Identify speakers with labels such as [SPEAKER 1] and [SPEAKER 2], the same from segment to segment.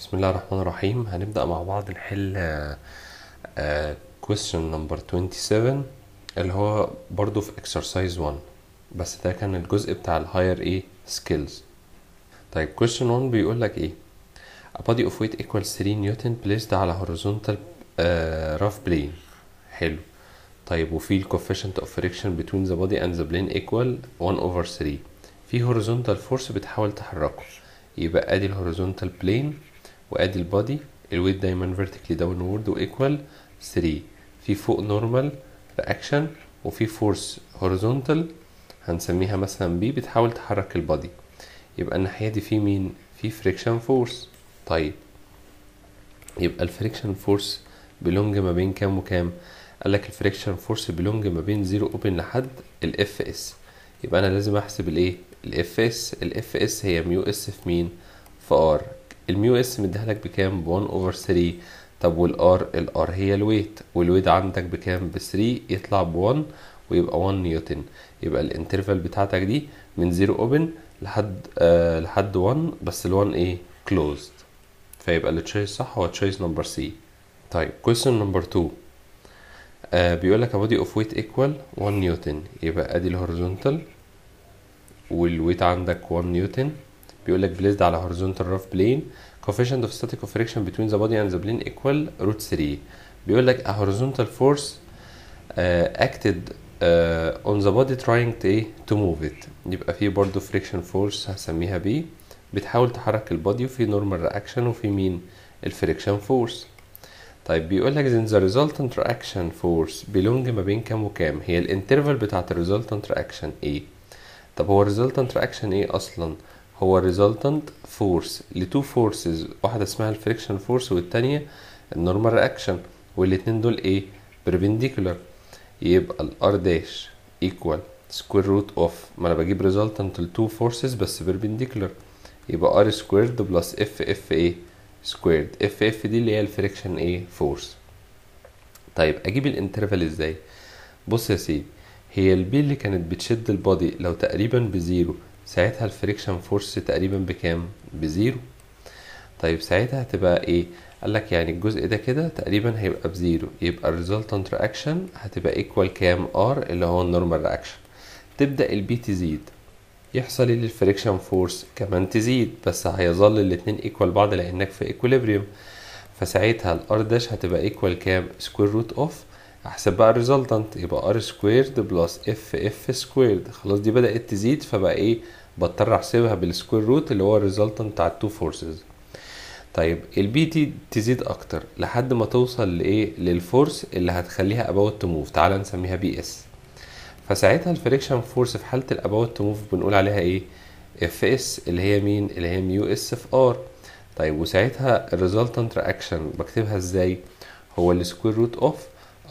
[SPEAKER 1] بسم الله الرحمن الرحيم هنبدأ مع بعض نحل question number 27 اللي هو برضو في exercise 1 بس ده كان الجزء بتاع ال higher A skills طيب question 1 بيقول لك ايه a body of weight equals 3 newton placed على horizontal uh, rough plane حلو طيب وفي ال coefficient of friction between the body and the plane equal 1 over 3 في horizontal force بتحاول تحركه يبقى ادي ال horizontal plane وادي البادي الويت دايما فيرتيكلي داون وورد وايكوال 3 في فوق نورمال رياكشن وفي فورس هوريزونتال هنسميها مثلا بي بتحاول تحرك البادي يبقى الناحيه دي في مين في فريكشن فورس طيب يبقى الفريكشن فورس بلونج ما بين كام وكام قال لك الفريكشن فورس بلونج ما بين زيرو اوبن لحد الاف اس يبقى انا لازم احسب الايه الاف اس الاف اس هي ميو اس في مين في ار الميو اس مديها لك بكام ب 1 اوفر 3 طب والار الار هي الويت والويت عندك بكام ب 3 يطلع ب 1 ويبقى 1 نيوتن يبقى الانترفال بتاعتك دي من 0 اوبن لحد آه لحد 1 بس ال 1 ايه كلوزد فيبقى التشويس صح هو تشويس نمبر سي طيب كويستشن نمبر 2 آه بيقول لك بودي اوف ويت ايكوال 1 نيوتن يبقى ادي الهوريزونتال والويت عندك 1 نيوتن بيقول لك بليزد على horizontal rough plane coefficient of static of friction between the body and the plane equal root 3 بيقول لك a horizontal force uh, acted uh, on the body trying to to move it يبقى في برضه friction force هسميها B بتحاول تحرك البادي وفي normal reaction وفي مين الفريكشن فورس طيب بيقول لك then the resultant reaction force belong ما بين كام وكام هي الانترفال بتاعت الريزلتنت reaction ايه طب هو resultant reaction ايه اصلا هو الريزلتنت فورس لتو فورسز واحده اسمها الفريكشن فورس والتانيه النورمال رياكشن والاتنين دول ايه perpendicular يبقى الار داش ايكوال سكوير روت اوف ما انا بجيب ريزلتنت لتو فورسز بس perpendicular يبقى ار سكويرد بلس اف اف ايه سكويرد اف اف دي اللي هي الفريكشن ايه فورس طيب اجيب الانترفال ازاي بص يا سيدي هي البي اللي كانت بتشد البادي لو تقريبا بزيرو ساعتها الفريكشن فورس تقريبا بكام بزيرو طيب ساعتها هتبقى ايه قال لك يعني الجزء ده كده تقريبا هيبقى بزيرو يبقى الريزلتنت رياكشن هتبقى ايكوال كام ار اللي هو النورمال رياكشن تبدا البي تزيد يحصل ايه للفريكشن فورس كمان تزيد بس هيظل الاتنين ايكوال بعض لانك في ايكوليبريم فساعتها الار داش هتبقى ايكوال كام سكوير روت اوف احسب بقى الريزلتنت يبقى ار سكويرد بلس اف اف سكويرد خلاص دي بدات تزيد فبقى ايه بضطر احسبها بالسكوير روت اللي هو الريزلتنت بتاع التو فورسز طيب البي تي تزيد اكتر لحد ما توصل لايه للفورس اللي هتخليها اباوت تو موف تعالى نسميها بي اس فساعتها الفريكشن فورس في حاله الاباوت تو موف بنقول عليها ايه اف اس اللي هي مين اللي هي ميو اس في ار طيب وساعتها الريزلتنت رياكشن بكتبها ازاي هو السكوير روت اوف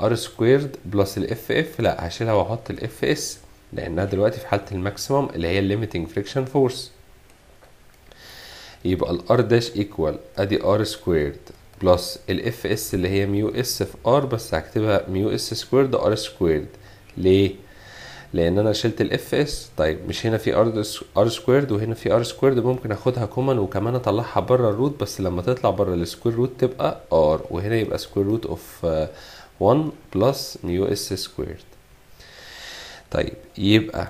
[SPEAKER 1] ار سكويرد بلس الاف اف لا هشيلها واحط الاف اس لانها دلوقتي في حاله الماكسيمم اللي هي الليميتنج فريكشن فورس يبقى الار داش ايكوال ادي ار سكويرد بلس الاف اس اللي هي ميو اس في ار بس هكتبها ميو اس سكويرد ار سكويرد ليه لان انا شلت الاف اس طيب مش هنا في ار سكويرد وهنا في ار سكويرد ممكن اخدها كومن وكمان اطلعها بره الروت بس لما تطلع بره السكوير روت تبقى ار وهنا يبقى سكوير روت اوف 1 بلس ميو اس سكويرد طيب يبقى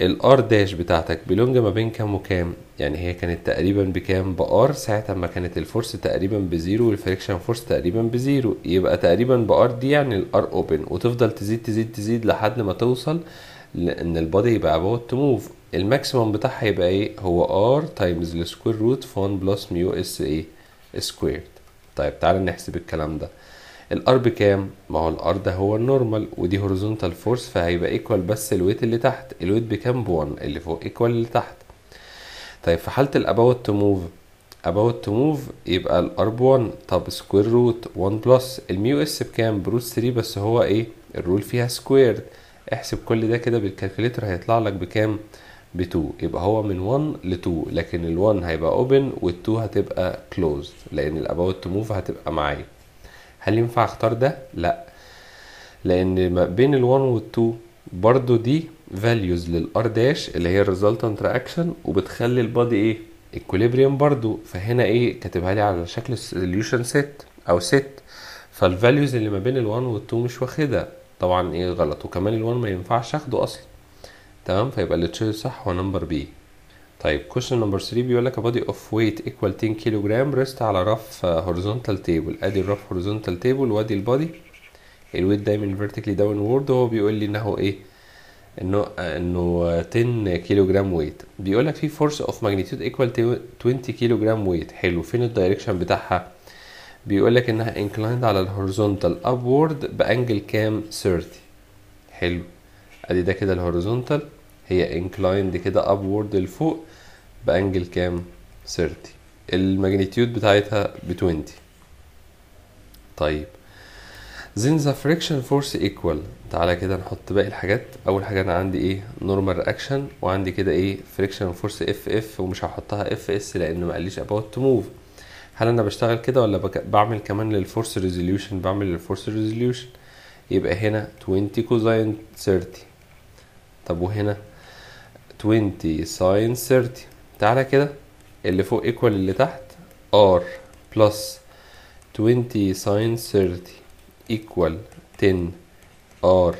[SPEAKER 1] الار داش بتاعتك بلونج ما بين كام وكام يعني هي كانت تقريبا بكام بار ساعه ما كانت الفورس تقريبا بزيرو والفريكشن فورس تقريبا بزيرو يبقى تقريبا بار دي يعني الار اوبن وتفضل تزيد تزيد تزيد لحد ما توصل لان البادي يبقى about تو موف الماكسيمم بتاعها يبقى ايه هو ار تايمز السكوير روت فون بلس ميو اس ايه سكويرد طيب تعالى نحسب الكلام ده الار بكام ما هو الار ده هو النورمال ودي هوريزونتال فورس فهيبقى ايكوال بس الويت اللي تحت الويت بكام ب1 اللي فوق ايكوال اللي تحت طيب في حاله الاباوت تو موف اباوت تو موف يبقى الار ب1 طب سكوير روت 1 بلس الميو اس بكام بروت 3 بس هو ايه الرول فيها سكوير احسب كل ده كده بالكالكوليتر هيطلع لك بكام ب 2 يبقى هو من 1 ل 2 لكن ال 1 هيبقى اوبن وال 2 هتبقى كلوزد لان الاباوت تو موف هتبقى معايا هل ينفع اختار ده لا لان ما بين ال1 وال2 برضو دي فاليوز للار داش اللي هي الريزلتنت reaction وبتخلي البادي ايه اكوليبريم برضو فهنا ايه كاتبها لي على شكل solution set او set فالفاليوز اللي ما بين ال1 وال2 مش واخدها طبعا ايه غلط وكمان ال1 ما ينفعش اخده اصلا تمام فيبقى اللي تشيل صح هو نمبر بي طيب question number 3 بيقول لك a body of weight equal 10 كيلو جرام ريست على رف uh, horizontal table ادي الرف horizontal table وادي البادي الويت دايما vertically downward وهو بيقول لي انه ايه انه uh, انه 10 كيلو جرام ويت بيقول لك في فورس اوف ماجنتيود ايكوال 20 كيلو جرام ويت حلو فين الدايركشن بتاعها بيقول لك انها انكلايند على الهوريزونتال ابورد بانجل كام 30 حلو ادي ده كده الهوريزونتال هي انكلايند كده ابورد لفوق بانجل كام 30 الماجنتيود بتاعتها ب 20 طيب then the friction force equal تعالى كده نحط باقي الحاجات اول حاجه انا عندي ايه نورمال رياكشن وعندي كده ايه فريكشن فورس اف اف ومش هحطها اف اس لان ما قاليش about to move هل انا بشتغل كده ولا بك... بعمل كمان للفورس ريزوليوشن بعمل للفورس ريزوليوشن يبقى هنا 20 كوزاين 30 طب وهنا 20 ساين 30 تعالى كده اللي فوق ايكوال اللي تحت r plus 20 ساين 30 ايكوال 10 r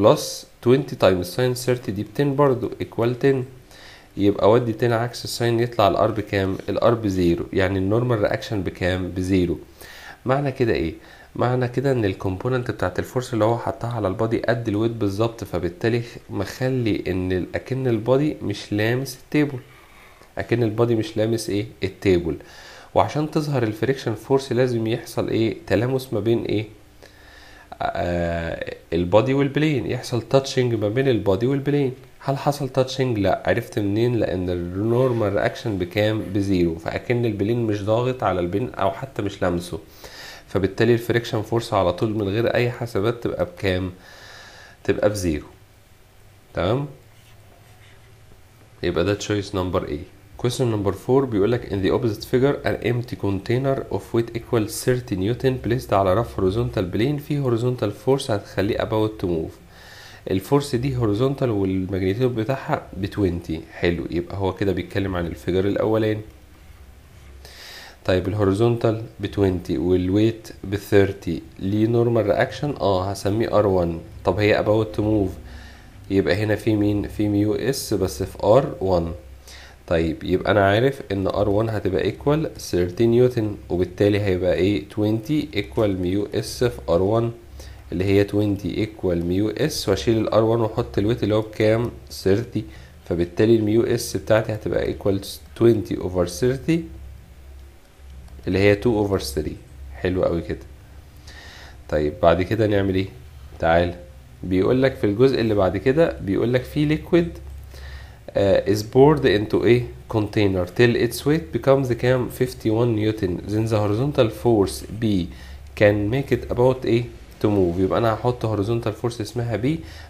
[SPEAKER 1] plus 20 تايمز ساين 30 دي ب 10 برضو ايكوال 10 يبقى ودي 10 عكس الساين يطلع الار بكام؟ الار بزيرو يعني النورمال رياكشن بكام؟ بزيرو معنى كده ايه؟ معنى كده ان الكومبوننت بتاعت الفورس اللي هو حطها على البادي قد الويت بالظبط فبالتالي مخلي ان اكن البادي مش لامس التيبل اكن البادي مش لامس ايه التيبل وعشان تظهر الفريكشن فورس لازم يحصل ايه تلامس ما بين ايه آه البادي والبلين يحصل تاتشنج ما بين البادي والبلين هل حصل تاتشنج لا عرفت منين لان النورمال رياكشن بكام بزيرو فاكن البلين مش ضاغط على البين او حتى مش لامسه فبالتالي الفريكشن فورس على طول من غير اي حسابات تبقى بكام تبقى بزيرو تمام يبقى ده تشويس نمبر A question number 4 بيقولك in the opposite figure an empty container of weight equal 30 newton placed على رف horizontal plane فيه horizontal force هتخليه about to move الفورس دي horizontal والماجنيتيود بتاعها ب 20 حلو يبقى هو كده بيتكلم عن الفيجر الاولاني طيب الهوريزونتال ب 20 والويت ب 30 ليه نورمال رياكشن اه هسميه ار 1 طب هي اباوت تو موف يبقى هنا في مين في ميو اس بس في ار 1 طيب يبقى انا عارف ان ار 1 هتبقى ايكوال 30 نيوتن وبالتالي هيبقى ايه 20 ايكوال ميو اس في ار 1 اللي هي 20 ايكوال ميو اس واشيل الار 1 واحط الويت اللي هو بكام 30 فبالتالي الميو اس بتاعتي هتبقى ايكوال 20 اوفر 30 اللي هي 2 اوفر 3 حلو قوي كده طيب بعد كده نعمل ايه تعال بيقول لك في الجزء اللي بعد كده بيقول لك في ليكويد uh, آه، is poured into a container till its weight becomes كام 51 نيوتن then the horizontal force B can make it about a to move يبقى انا هحط horizontal force اسمها B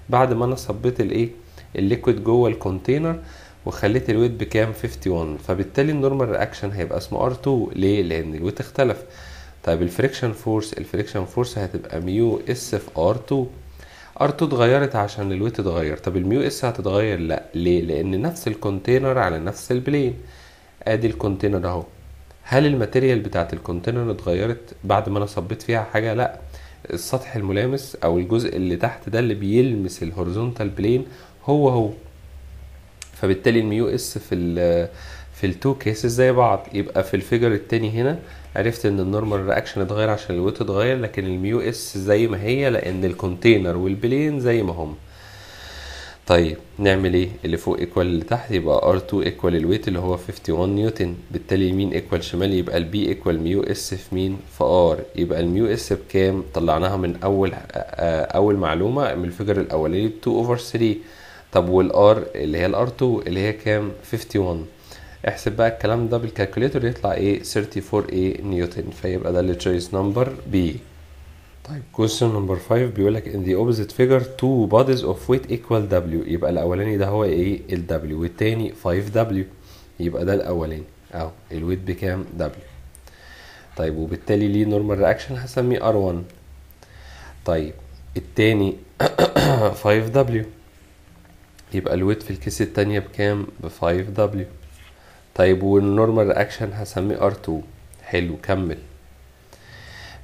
[SPEAKER 1] بعد ما انا صبيت الايه الليكويد جوه الكونتينر وخليت الويت بكام 51 فبالتالي النورمال رياكشن هيبقى اسمه ار 2 ليه لان الويت اختلف طيب الفريكشن فورس الفريكشن فورس هتبقى ميو اس في ار 2 ار 2 اتغيرت عشان الويت اتغير طب الميو اس هتتغير لا ليه لان نفس الكونتينر على نفس البلين ادي الكونتينر اهو هل الماتيريال بتاعت الكونتينر اتغيرت بعد ما انا صبيت فيها حاجه لا السطح الملامس او الجزء اللي تحت ده اللي بيلمس الهوريزونتال بلين هو هو فبالتالي الميو اس في ال في التو كيسز زي بعض يبقى في الفيجر التاني هنا عرفت ان النورمال رياكشن اتغير عشان الويت اتغير لكن الميو اس زي ما هي لان الكونتينر والبلين زي ما هم طيب نعمل ايه اللي فوق ايكوال اللي تحت يبقى R2 ايكوال الويت اللي هو 51 نيوتن بالتالي يمين ايكوال شمال يبقى البي ايكوال ميو اس في مين في R يبقى الميو اس بكام طلعناها من اول اول معلومه من الفيجر الاولاني 2 اوفر 3 طب والار اللي هي الار 2 اللي هي كام 51 احسب بقى الكلام ده بالكالكوليتر يطلع ايه 34 ايه نيوتن فيبقى ده اللي تشويس نمبر بي طيب question نمبر 5 بيقول لك ان ذا اوبزيت فيجر تو بوديز اوف ويت ايكوال دبليو يبقى الاولاني ده هو ايه ال دبليو والتاني 5W يبقى ده الاولاني اهو الويت بكام دبليو طيب وبالتالي ليه نورمال رياكشن هسميه ار 1 طيب التاني 5W يبقى الويت في الكيس التانية بكام ب 5 w طيب والنورمال رياكشن هسميه r 2 حلو كمل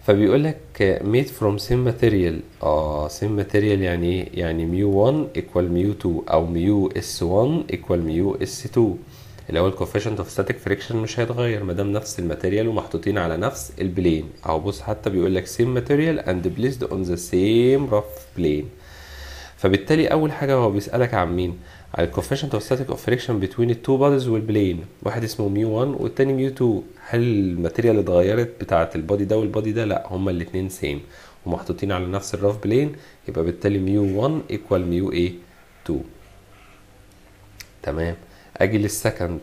[SPEAKER 1] فبيقول لك ميد فروم سيم ماتيريال اه سيم ماتيريال يعني ايه يعني ميو 1 ايكوال ميو 2 او ميو اس 1 ايكوال ميو اس 2 اللي هو coefficient اوف ستاتيك فريكشن مش هيتغير ما دام نفس الماتيريال ومحطوطين على نفس البلين اهو بص حتى بيقول لك سيم ماتيريال اند بليسد اون ذا سيم رف بلين فبالتالي اول حاجه هو بيسالك عن مين على اوف ستاتيك اوف فريكشن بتوين التو بودز والبلين واحد اسمه ميو 1 والتاني ميو 2 هل الماتيريال اتغيرت بتاعه البودي ده والبودي ده لا هما الاثنين سيم ومحطوطين على نفس الراف بلين يبقى بالتالي ميو 1 ايكوال ميو اي 2 تمام اجي للسكند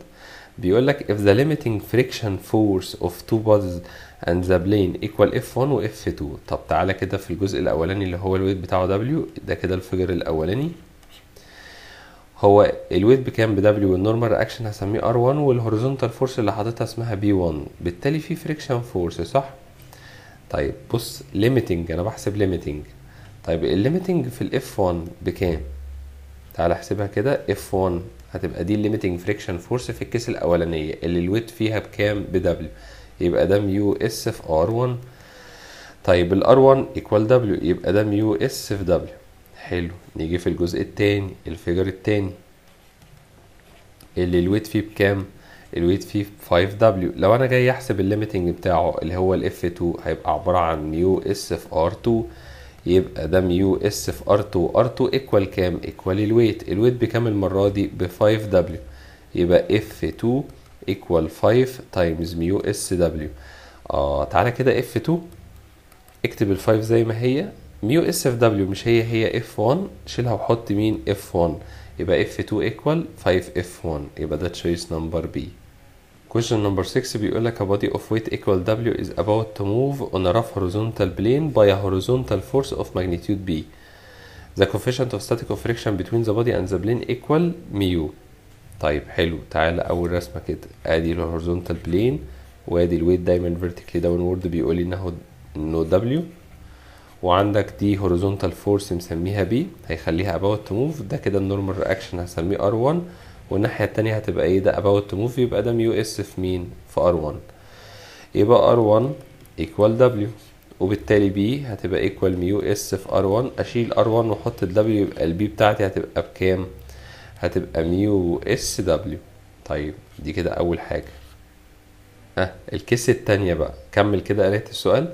[SPEAKER 1] بيقول لك if the limiting friction force of two bodies and the plane equal f1 و f2 طب تعالى كده في الجزء الاولاني اللي هو الويت بتاعه w ده كده الفجر الاولاني هو الويت بكام ب w والنورمال رياكشن هسميه r1 والهوريزونتال فورس اللي حاططها اسمها b1 بالتالي في فريكشن فورس صح طيب بص ليميتنج انا بحسب ليميتنج طيب الليميتنج في الاف 1 بكام تعالى احسبها كده اف 1 هتبقى دي الليميتنج فريكشن فورس في الكيس الاولانيه اللي الويت فيها بكام ب w يبقى ده ميو اس في ار 1 طيب الار 1 ايكوال دبليو يبقى ده ميو اس في دبليو حلو نيجي في الجزء التاني الفيجر التاني اللي الويت فيه بكام الويت فيه 5 دبليو لو انا جاي احسب الليميتنج بتاعه اللي هو الاف 2 هيبقى عباره عن ميو اس في ار 2 يبقى ده ميو اس في ار 2 ار 2 ايكوال كام ايكوال الويت الويت بكام المره دي ب 5 دبليو يبقى اف 2 equal 5 times mu اس دبليو اه تعالى كده f 2 اكتب ال 5 زي ما هي ميو اس اف دبليو مش هي هي f 1 شيلها وحط مين f 1 يبقى f 2 equal 5 f 1 يبقى ده choice نمبر بي question number 6 بيقول لك a body of weight equal W is about to move on a rough horizontal plane by a horizontal force of magnitude B. The coefficient of static of friction between the body and the plane equal mu. طيب حلو تعالى اول رسمه كده ادي الهورزونتال بلين وادي الويت دايما فيرتيكلي داون وورد بيقول لي انه انه دبليو وعندك دي هورزونتال فورس مسميها بي هيخليها اباوت تو موف ده كده النورمال رياكشن هسميه ار 1 والناحيه التانية هتبقى ايه ده اباوت تو موف يبقى ده ميو اس في مين في ار 1 يبقى ار 1 ايكوال دبليو وبالتالي بي هتبقى ايكوال ميو اس في ار 1 اشيل ار 1 واحط الدبليو يبقى البي بتاعتي هتبقى بكام هتبقى ميو اس دبليو طيب دي كده اول حاجه ها الكيس التانية بقى كمل كده قرايه السؤال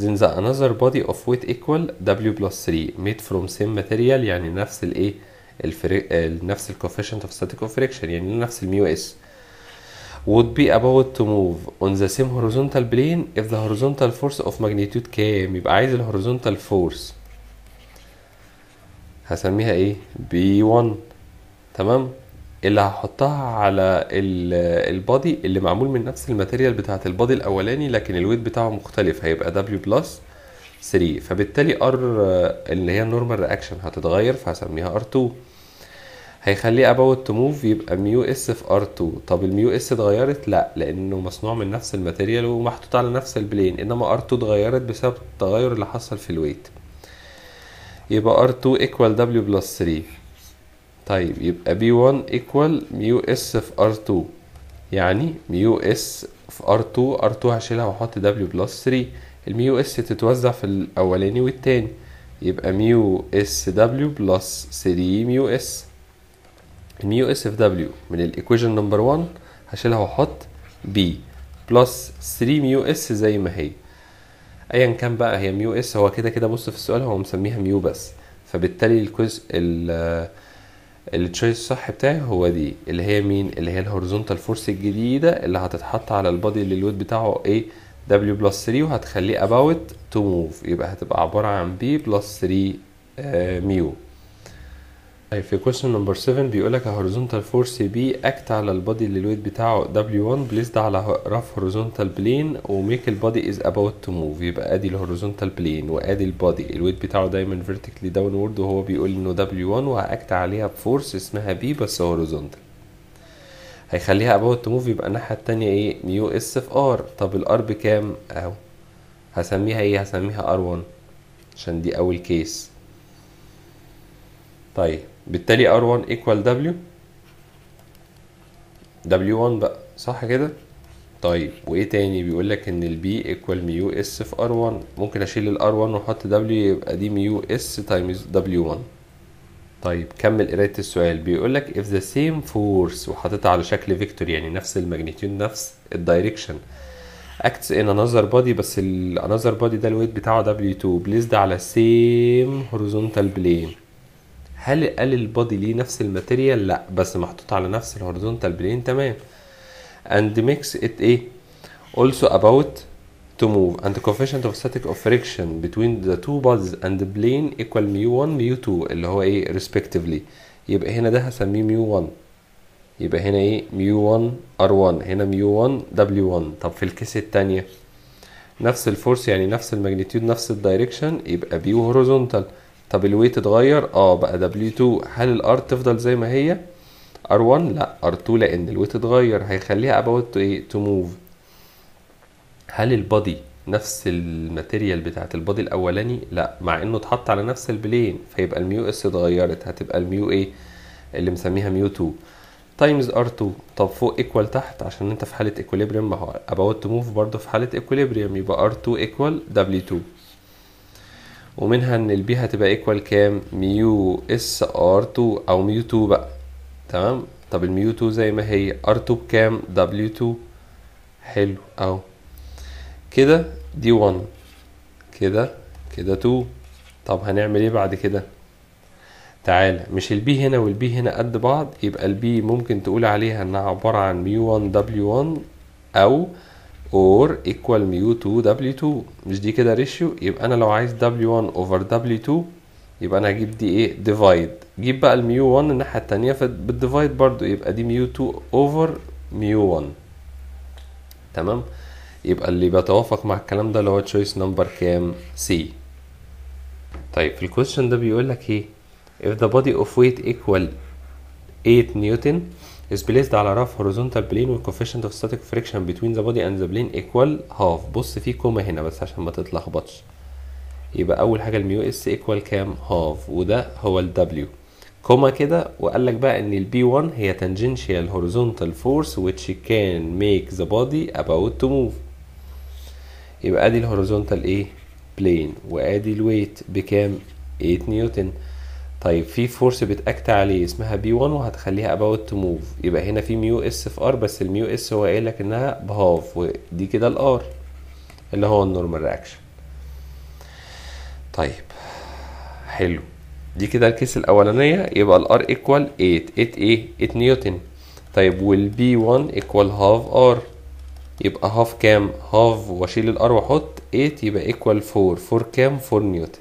[SPEAKER 1] then the another body of weight equal W plus 3 made from same material يعني نفس الايه الفري... نفس coefficient of static of friction يعني نفس الميو اس would be about to move on the same horizontal plane if the horizontal force of magnitude كام يبقى عايز ال horizontal force هسميها ايه B1 تمام اللي هحطها على البادي اللي معمول من نفس الماتيريال بتاعه البادي الاولاني لكن الويت بتاعه مختلف هيبقى دبليو بلس 3 فبالتالي ار آه، اللي هي النورمال رياكشن هتتغير فهسميها ار 2 هيخليه اباوت تو موف يبقى ميو اس في ار 2 طب الميو اس اتغيرت لا لانه مصنوع من نفس الماتيريال ومحطوط على نفس البلين انما ار 2 اتغيرت بسبب التغير اللي حصل في الويت يبقى ار 2 ايكوال دبليو بلس 3 طيب يبقى بي 1 ايكوال ميو اس في ار 2 يعني ميو اس في ار 2 ار 2 هشيلها واحط دبليو بلس 3 الميو اس تتوزع في الاولاني والتاني يبقى ميو اس دبليو بلس 3 ميو اس الميو اس في دبليو من الايكويشن نمبر 1 هشيلها واحط بي بلس 3 ميو اس زي ما هي ايا كان بقى هي ميو اس هو كده كده بص في السؤال هو مسميها ميو بس فبالتالي الكوز ال التشويس الصح بتاعي هو دي اللي هي مين اللي هي الهوريزونتال فورس الجديدة اللي هتتحط على البادي اللي الويت بتاعه ايه دبليو بلس 3 وهتخليه اباوت تو موف يبقى هتبقى عبارة عن بي بلس 3 ميو طيب في question number 7 بيقول لك horizontal force B act على البادي اللي الويت بتاعه W1 placed على رف horizontal plane وميك البادي is about to move يبقى ادي الهوريزونتال بلين وادي البادي الويت بتاعه دايما vertically downward وهو بيقول انه W1 وهاكت عليها بفورس اسمها B بس horizontal هيخليها about to move يبقى الناحية التانية ايه ميو اس في ار طب الار بكام اهو هسميها ايه هسميها ار1 عشان دي اول كيس طيب بالتالي R1 equal W W1 بقى صح كده طيب وايه تاني بيقول لك ان البي ايكوال ميو اس في R1 ممكن اشيل ال R1 واحط دبليو يبقى دي ميو اس تايمز W1 طيب كمل قرايه السؤال بيقول لك if the same force وحاططها على شكل فيكتور يعني نفس الماجنتيود نفس الدايركشن acts in another body بس ال another body ده الويت بتاعه W2 placed على same horizontal plane هل قال البادي ليه نفس الماتيريال لا بس محطوط على نفس الهوريزونتال بلين تمام and makes it ايه also about to move and the coefficient of static of friction between the two bodies and the plane equal mu 1 mu 2 اللي هو ايه respectively يبقى هنا ده هسميه mu 1 يبقى هنا ايه ميو 1 ار 1 هنا ميو 1 دبليو 1 طب في الكيس التانية نفس الفورس يعني نفس الماجنتيود نفس الدايركشن يبقى بيو هوريزونتال طب الويت اتغير اه بقى دبليو 2 هل الار تفضل زي ما هي ار 1 لا ار 2 لان الويت اتغير هيخليها اباوت ايه تو موف هل البادي نفس الماتيريال بتاعت البادي الاولاني لا مع انه اتحط على نفس البلين فيبقى الميو اس اتغيرت هتبقى الميو ايه اللي مسميها ميو 2 تايمز ار 2 طب فوق ايكوال تحت عشان انت في حاله ايكوليبريم ما هو اباوت تو موف برضه في حاله ايكوليبريم يبقى ار 2 ايكوال دبليو 2 ومنها ان البي هتبقى ايكوال كام ميو اس ار 2 او ميو 2 بقى تمام طب الميو 2 زي ما هي ار 2 بكام دبليو 2 حلو اهو كده دي 1 كده كده 2 طب هنعمل ايه بعد كده تعالى مش البي هنا والبي هنا قد بعض يبقى البي ممكن تقول عليها انها عبارة عن ميو 1 دبليو 1 او اور equal ميو 2 دبليو 2 مش دي كده ريشيو يبقى انا لو عايز دبليو 1 اوفر دبليو 2 يبقى انا هجيب دي ايه ديفايد جيب بقى الميو 1 الناحيه التانية بالديفايد برضو يبقى دي ميو 2 اوفر ميو 1 تمام يبقى اللي بيتوافق مع الكلام ده اللي هو تشويس نمبر كام سي طيب في الكويشن ده بيقول لك ايه if the body of weight equal 8 نيوتن is placed على رف horizontal plane with coefficient of static friction between the body and the plane equal half بص في كومة هنا بس عشان ما تتلخبطش يبقى اول حاجه الميو اس equal كام half وده هو W كومة كده وقال لك بقى ان b 1 هي tangential horizontal force which can make the body about to move يبقى ادي ال horizontal ايه plane وادي الويت بكام 8 نيوتن طيب في فورس بتاكت عليه اسمها بي 1 وهتخليها اباوت تو موف يبقى هنا في ميو اس في ار بس الميو اس هو قايل لك انها بهاف ودي كده الار اللي هو النورمال رياكشن طيب حلو دي كده الكيس الاولانيه يبقى الار ايكوال 8 8 ايه 8 نيوتن طيب والبي 1 ايكوال هاف ار يبقى هاف كام هاف واشيل الار واحط 8 يبقى ايكوال 4 4 كام 4 نيوتن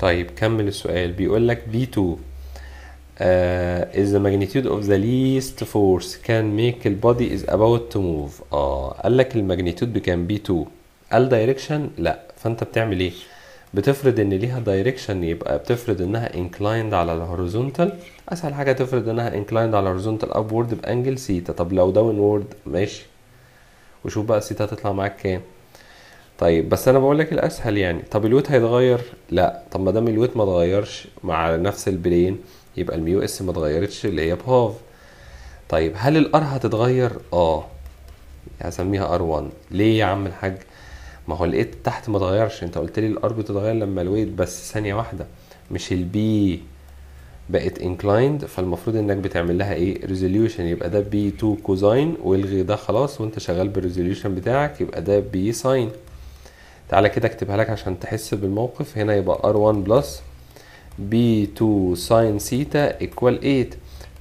[SPEAKER 1] طيب كمل السؤال بيقول لك بي 2 Uh, is the magnitude of the least force can make the body is about to move اه قال لك الماجنتيود بكام بي 2 قال دايركشن لا فانت بتعمل ايه بتفرض ان ليها دايركشن يبقى بتفرض انها انكلايند على الهوريزونتال اسهل حاجه تفرض انها انكلايند على الهوريزونتال ابورد بانجل سيتا طب لو داون وورد ماشي وشوف بقى سيتا هتطلع معاك كام طيب بس انا بقول لك الاسهل يعني طب الويت هيتغير لا طب ما دام الويت ما اتغيرش مع نفس البلين يبقى الميو اس ما اتغيرتش اللي هي بهاف طيب هل الار هتتغير اه هسميها ار 1 ليه يا عم الحاج ما هو الايت تحت ما اتغيرش انت قلت لي الار بتتغير لما الويت بس ثانيه واحده مش البي بقت انكلايند فالمفروض انك بتعمل لها ايه ريزوليوشن يبقى ده بي 2 كوزاين والغي ده خلاص وانت شغال بالريزوليوشن بتاعك يبقى ده بي ساين تعالى كده اكتبها لك عشان تحس بالموقف هنا يبقى R1 بلس B2 ساين سيتا ايكوال 8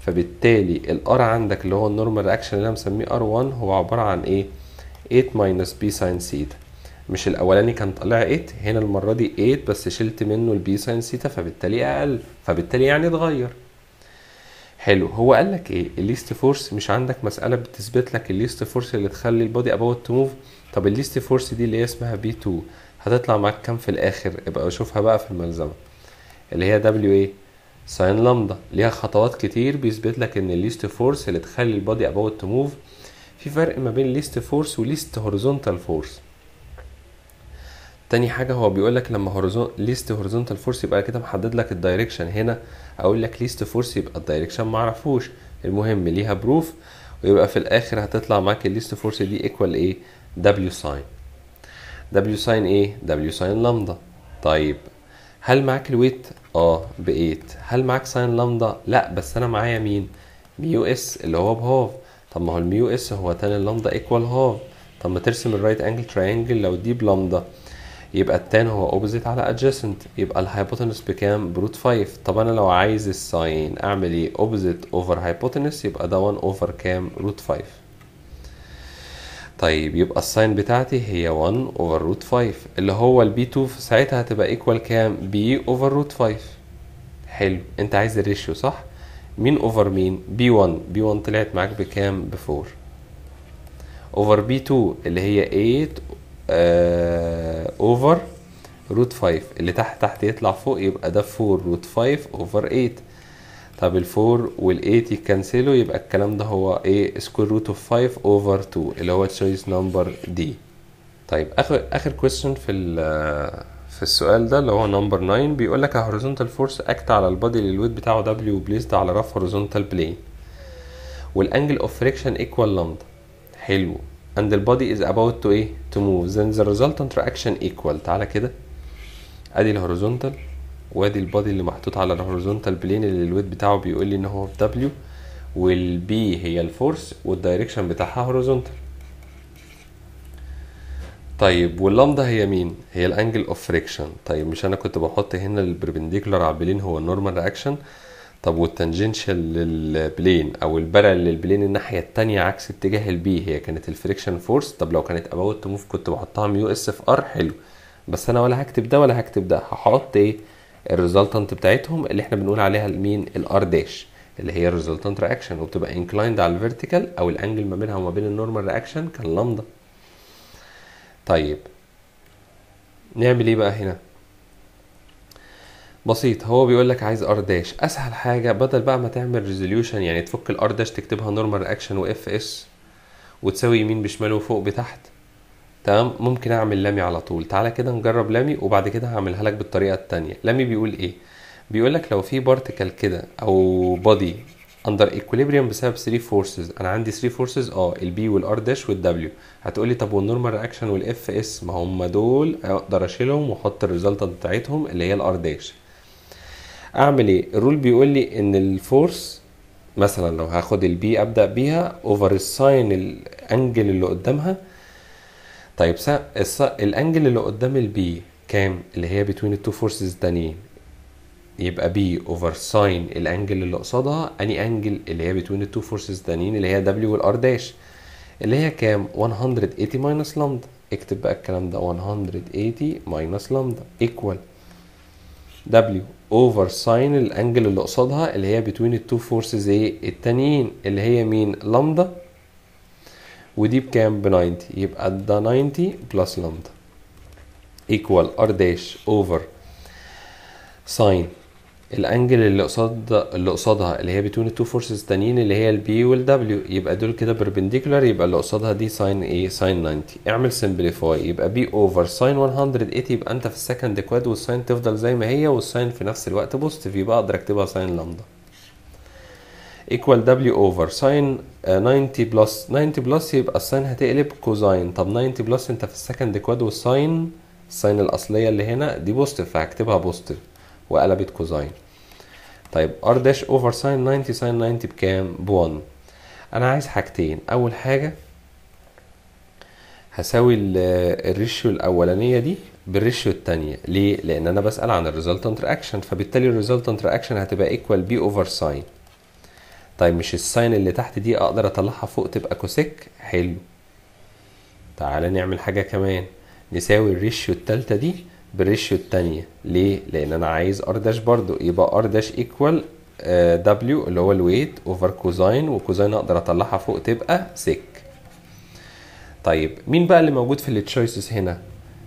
[SPEAKER 1] فبالتالي الار عندك اللي هو النورمال رياكشن اللي انا مسميه R1 هو عبارة عن ايه 8 ماينس B ساين سيتا مش الاولاني كان طالع 8 هنا المرة دي 8 بس شلت منه البي ساين سيتا فبالتالي اقل فبالتالي يعني اتغير حلو هو قال لك ايه الليست فورس مش عندك مساله بتثبت لك الليست فورس اللي تخلي البادي اباوت تو موف طب الليست فورس دي اللي هي اسمها بي 2 هتطلع معاك كام في الاخر ابقى اشوفها بقى في الملزمه اللي هي دبليو ايه ساين لامدا ليها خطوات كتير بيثبت لك ان الليست فورس اللي تخلي البادي اباوت تو موف في فرق ما بين ليست فورس وليست هوريزونتال فورس تاني حاجة هو بيقول لك لما هوريزون ليست هوريزونتال فورس يبقى كده محدد لك الدايركشن هنا اقول لك ليست فورس يبقى الدايركشن معرفوش المهم ليها بروف ويبقى في الاخر هتطلع معاك الليست فورس دي ايكوال ايه W ساين W ساين ايه؟ W ساين لامدا طيب هل معاك الويت؟ اه ب 8 هل معاك ساين لامدا؟ لا بس انا معايا مين؟ ميو اس اللي هو بهاف طب ما هو الميو اس هو تان اللامدا ايكوال هاف طب ما ترسم الرايت انجل تراينجل لو دي بلامدا يبقى التان هو اوبوزيت على ادجاسنت يبقى الهايبوتنس بكام بروت 5 طب انا لو عايز الساين اعمل ايه اوبوزيت اوفر هايبوتنس يبقى ده 1 اوفر كام روت 5 طيب يبقى الساين بتاعتي هي 1 اوفر روت 5 اللي هو البي 2 في ساعتها هتبقى ايكوال كام بي اوفر روت 5 حلو انت عايز الريشيو صح مين اوفر مين بي 1 بي 1 طلعت معاك بكام ب 4 اوفر بي 2 اللي هي 8 آه اوفر روت 5 اللي تحت تحت يطلع فوق يبقى ده 4 روت 5 اوفر 8 طب الفور والايت يتكنسلوا يبقى الكلام ده هو ايه سكوير روت اوف 5 اوفر 2 اللي هو تشويس نمبر دي طيب اخر اخر كويستشن في في السؤال ده اللي هو نمبر 9 بيقول لك هوريزونتال فورس اكت على البادي للويت بتاعه دبليو بليست على رف هوريزونتال بلين والانجل اوف فريكشن ايكوال لامدا حلو and the body is about to ايه to move then the resultant reaction equal تعالى كده ادي الهوريزونتال وادي البادي اللي محطوط على الهوريزونتال بلين اللي الويت بتاعه بيقول لي ان هو في دبليو والبي هي الفورس والدايركشن بتاعها هوريزونتال طيب واللامدا هي مين هي الانجل اوف فريكشن طيب مش انا كنت بحط هنا البربنديكولار على البلين هو النورمال رياكشن طب والتانجنشال للبلين او البارل للبلين الناحيه التانية عكس اتجاه البي هي كانت الفريكشن فورس طب لو كانت اباوت تو موف كنت بحطها ميو اس اف ار حلو بس انا ولا هكتب ده ولا هكتب ده هحط ايه الريزلتنت بتاعتهم اللي احنا بنقول عليها المين الار داش اللي هي الريزلتنت رياكشن وبتبقى انكلايند على الفيرتيكال او الانجل ما بينها وما بين النورمال رياكشن كان لامدا طيب نعمل ايه بقى هنا بسيط هو بيقول لك عايز ار داش اسهل حاجه بدل بقى ما تعمل ريزوليوشن يعني تفك الار داش تكتبها نورمال رياكشن واف اس وتساوي يمين بشمال وفوق بتحت تمام ممكن اعمل لامي على طول تعالى كده نجرب لامي وبعد كده هعملها لك بالطريقه الثانيه لامي بيقول ايه بيقول لك لو في بارتيكل كده او بودي اندر ايكوليبريم بسبب 3 فورسز انا عندي 3 فورسز اه البي والار داش والدبليو هتقول لي طب والنورمال رياكشن والاف اس ما هم دول اقدر اشيلهم واحط الريزلت بتاعتهم اللي هي الار داش اعمل ايه الرول بيقول لي ان الفورس مثلا لو هاخد البي ابدا بيها اوفر الساين الانجل اللي قدامها طيب الانجل اللي قدام البي كام اللي هي بتوين التو فورسز التانيين يبقى بي اوفر ساين الانجل اللي قصادها اني انجل اللي هي بتوين التو فورسز التانيين اللي هي دبليو والار داش اللي هي كام 180 ماينس لامدا اكتب بقى الكلام ده 180 ماينس لامدا ايكوال دبليو اوفر ساين الانجل اللي قصادها اللي هي بتوين التو فورسز ايه التانيين اللي هي مين لامدا ودي بكام ب 90 يبقى ده 90 بلس لامدا ايكوال ار داش اوفر ساين الانجل اللي قصاد اللي قصادها اللي هي بتون التو فورسز التانيين اللي هي البي والدبليو يبقى دول كده بربنديكولار يبقى اللي قصادها دي ساين ايه ساين 90 اعمل سمبليفاي يبقى بي اوفر ساين 180 يبقى انت في السكند كواد والساين تفضل زي ما هي والساين في نفس الوقت بوزيتيف يبقى اقدر اكتبها ساين لامدا ايكوال دبليو اوفر ساين 90 بلس 90 بلس يبقى الساين هتقلب كوزاين طب 90 بلس انت في السكند كواد والساين الساين الاصليه اللي هنا دي بوزيتيف فهكتبها بوزيتيف وقلبت كوزاين طيب ار داش اوفر ساين 90 ساين 90 بكام ب 1 انا عايز حاجتين اول حاجه هساوي الريشيو الاولانيه دي بالريشيو الثانيه ليه لان انا بسال عن الريزلتنت رياكشن فبالتالي الريزلتنت رياكشن هتبقى ايكوال بي اوفر ساين طيب مش الساين اللي تحت دي اقدر اطلعها فوق تبقى كوسيك حلو تعالى نعمل حاجه كمان نساوي الريشيو التالتة دي بالريشيو التانية ليه لان انا عايز ار داش برده يبقى ار داش ايكوال دبليو اللي هو الويت اوفر كوزاين وكوزاين اقدر اطلعها فوق تبقى سيك طيب مين بقى اللي موجود في التشويسز هنا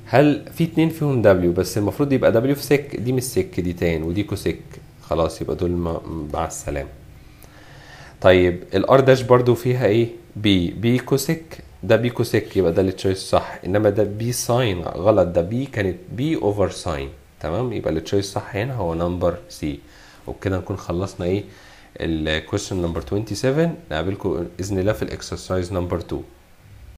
[SPEAKER 1] هل في اتنين فيهم دبليو بس المفروض يبقى دبليو في سك دي مش سك دي تان ودي كوسك خلاص يبقى دول مع السلامه طيب الار داش برضو فيها ايه بي بي كوسك ده بي كوسك يبقى ده التشويس صح انما ده بي ساين غلط ده بي كانت بي اوفر ساين تمام يبقى التشويس صح هنا هو نمبر سي وبكده نكون خلصنا ايه الكويشن نمبر 27 نقابلكم باذن الله في الاكسرسايز نمبر 2